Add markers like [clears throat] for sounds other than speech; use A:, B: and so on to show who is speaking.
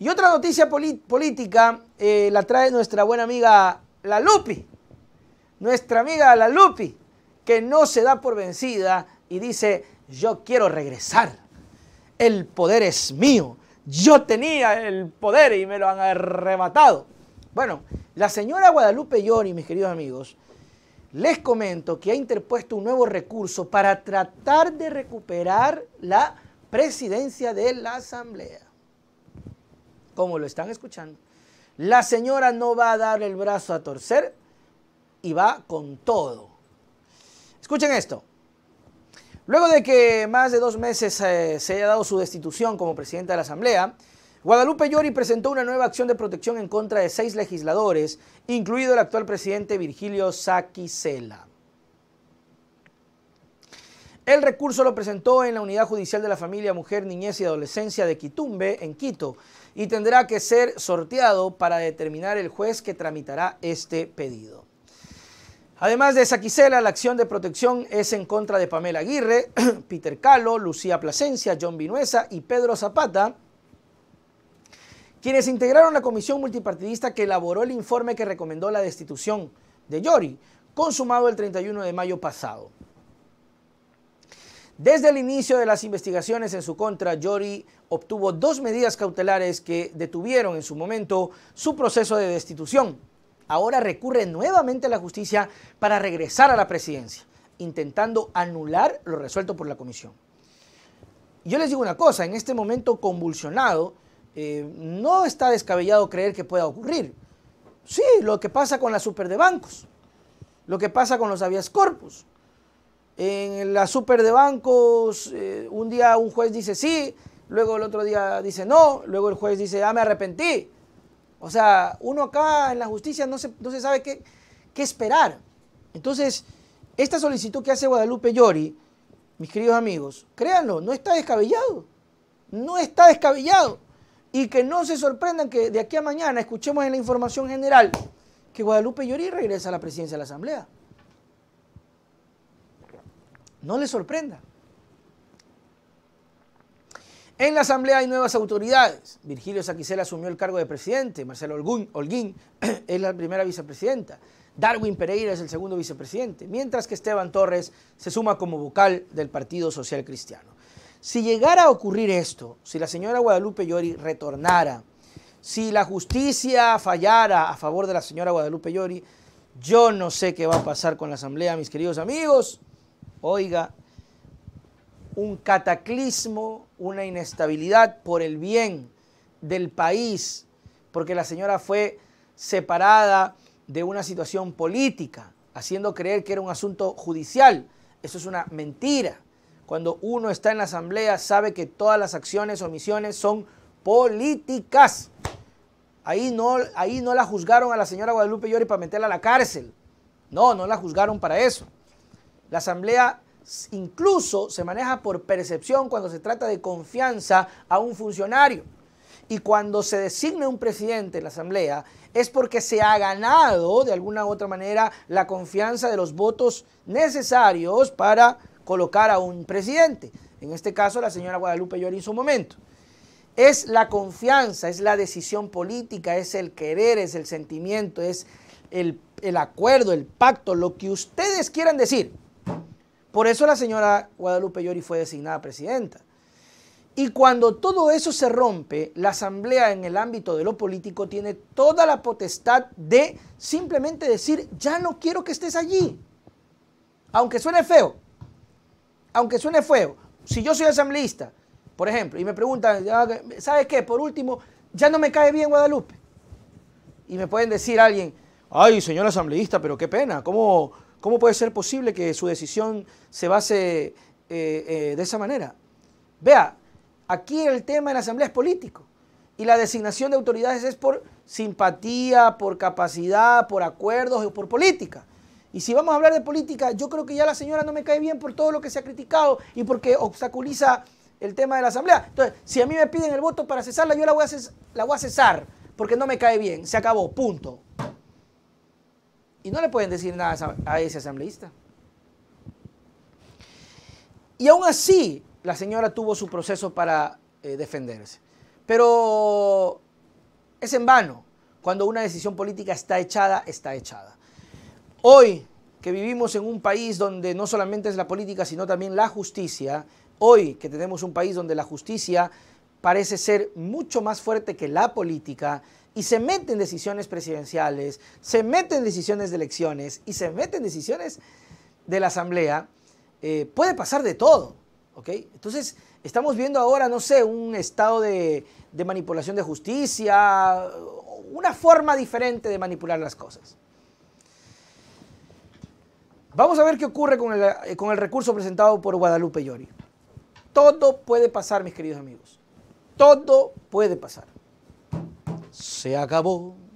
A: Y otra noticia política eh, la trae nuestra buena amiga La Lupi. Nuestra amiga La Lupi, que no se da por vencida y dice, yo quiero regresar. El poder es mío. Yo tenía el poder y me lo han arrebatado. Bueno, la señora Guadalupe Yori, mis queridos amigos, les comento que ha interpuesto un nuevo recurso para tratar de recuperar la presidencia de la Asamblea como lo están escuchando. La señora no va a dar el brazo a torcer y va con todo. Escuchen esto. Luego de que más de dos meses eh, se haya dado su destitución como presidenta de la Asamblea, Guadalupe Yori presentó una nueva acción de protección en contra de seis legisladores, incluido el actual presidente Virgilio Saquicela. El recurso lo presentó en la Unidad Judicial de la Familia, Mujer, Niñez y Adolescencia de Quitumbe, en Quito, y tendrá que ser sorteado para determinar el juez que tramitará este pedido. Además de Saquicela, la acción de protección es en contra de Pamela Aguirre, [clears throat] Peter Calo, Lucía Plasencia, John Vinuesa y Pedro Zapata, quienes integraron la comisión multipartidista que elaboró el informe que recomendó la destitución de Yori, consumado el 31 de mayo pasado. Desde el inicio de las investigaciones en su contra, Yori obtuvo dos medidas cautelares que detuvieron en su momento su proceso de destitución. Ahora recurre nuevamente a la justicia para regresar a la presidencia, intentando anular lo resuelto por la comisión. Yo les digo una cosa, en este momento convulsionado, eh, no está descabellado creer que pueda ocurrir. Sí, lo que pasa con la super de bancos, lo que pasa con los avias corpus, en la super de bancos, eh, un día un juez dice sí, luego el otro día dice no, luego el juez dice, ah, me arrepentí. O sea, uno acá en la justicia no se, sabe qué, qué esperar. Entonces, esta solicitud que hace Guadalupe Llori, mis queridos amigos, créanlo, no está descabellado. No está descabellado. Y que no se sorprendan que de aquí a mañana escuchemos en la información general que Guadalupe Llori regresa a la presidencia de la Asamblea. No le sorprenda. En la Asamblea hay nuevas autoridades. Virgilio Saquicela asumió el cargo de presidente. Marcelo Holguín, [clears throat] es la primera vicepresidenta. Darwin Pereira es el segundo vicepresidente. Mientras que Esteban Torres se suma como vocal del Partido Social Cristiano. Si llegara a ocurrir esto, si la señora Guadalupe Llori retornara, si la justicia fallara a favor de la señora Guadalupe Llori, yo no sé qué va a pasar con la Asamblea, mis queridos amigos oiga, un cataclismo, una inestabilidad por el bien del país, porque la señora fue separada de una situación política, haciendo creer que era un asunto judicial. Eso es una mentira. Cuando uno está en la asamblea sabe que todas las acciones o misiones son políticas. Ahí no, ahí no la juzgaron a la señora Guadalupe Llori para meterla a la cárcel. No, no la juzgaron para eso. La asamblea incluso se maneja por percepción cuando se trata de confianza a un funcionario. Y cuando se designe un presidente en la asamblea es porque se ha ganado de alguna u otra manera la confianza de los votos necesarios para colocar a un presidente. En este caso la señora Guadalupe Llor en su momento. Es la confianza, es la decisión política, es el querer, es el sentimiento, es el, el acuerdo, el pacto, lo que ustedes quieran decir por eso la señora Guadalupe Llori fue designada presidenta. Y cuando todo eso se rompe, la Asamblea en el ámbito de lo político tiene toda la potestad de simplemente decir, ya no quiero que estés allí. Aunque suene feo, aunque suene feo, si yo soy asambleísta, por ejemplo, y me preguntan, ah, ¿sabes qué? Por último, ya no me cae bien Guadalupe. Y me pueden decir alguien, ay, señora asambleísta, pero qué pena, ¿cómo, ¿Cómo puede ser posible que su decisión se base eh, eh, de esa manera? Vea, aquí el tema de la Asamblea es político y la designación de autoridades es por simpatía, por capacidad, por acuerdos o por política. Y si vamos a hablar de política, yo creo que ya la señora no me cae bien por todo lo que se ha criticado y porque obstaculiza el tema de la asamblea. Entonces, si a mí me piden el voto para cesarla, yo la voy la voy a cesar porque no me cae bien. Se acabó, punto. Y no le pueden decir nada a ese asambleísta. Y aún así, la señora tuvo su proceso para eh, defenderse. Pero es en vano. Cuando una decisión política está echada, está echada. Hoy que vivimos en un país donde no solamente es la política, sino también la justicia, hoy que tenemos un país donde la justicia parece ser mucho más fuerte que la política y se meten en decisiones presidenciales, se meten en decisiones de elecciones y se meten en decisiones de la Asamblea, eh, puede pasar de todo. Entonces, estamos viendo ahora, no sé, un estado de, manipulación de justicia, una forma diferente de manipular las cosas. Vamos a ver qué ocurre con el, eh, con el, recurso presentado por Guadalupe Llori. Todo puede pasar, mis queridos amigos. Todo puede pasar se acabó.